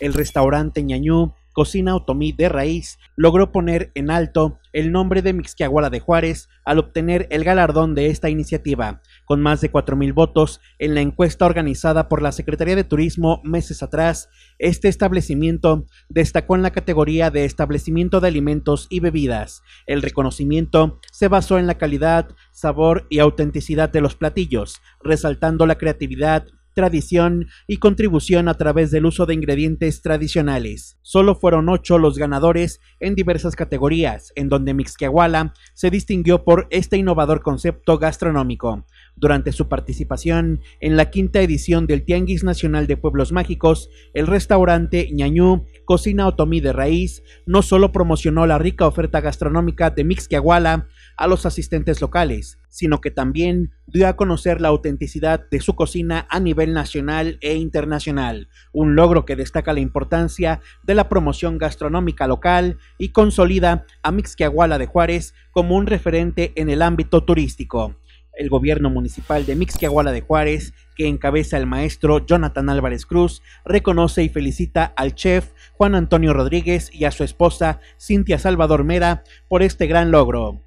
el restaurante ñañú, cocina otomí de raíz, logró poner en alto el nombre de Mixquiaguala de Juárez al obtener el galardón de esta iniciativa, con más de 4.000 votos en la encuesta organizada por la Secretaría de Turismo meses atrás. Este establecimiento destacó en la categoría de establecimiento de alimentos y bebidas. El reconocimiento se basó en la calidad, sabor y autenticidad de los platillos, resaltando la creatividad, tradición y contribución a través del uso de ingredientes tradicionales. Solo fueron ocho los ganadores en diversas categorías, en donde Mixquiahuala se distinguió por este innovador concepto gastronómico. Durante su participación en la quinta edición del Tianguis Nacional de Pueblos Mágicos, el restaurante Ñañú Cocina Otomí de Raíz no solo promocionó la rica oferta gastronómica de Mixquiahuala a los asistentes locales, sino que también dio a conocer la autenticidad de su cocina a nivel nacional e internacional, un logro que destaca la importancia de la promoción gastronómica local y consolida a Mixquiahuala de Juárez como un referente en el ámbito turístico el gobierno municipal de Mixquiahuala de Juárez, que encabeza el maestro Jonathan Álvarez Cruz, reconoce y felicita al chef Juan Antonio Rodríguez y a su esposa Cintia Salvador Mera por este gran logro.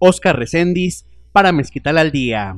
Oscar Recendis para Mezquital al Día.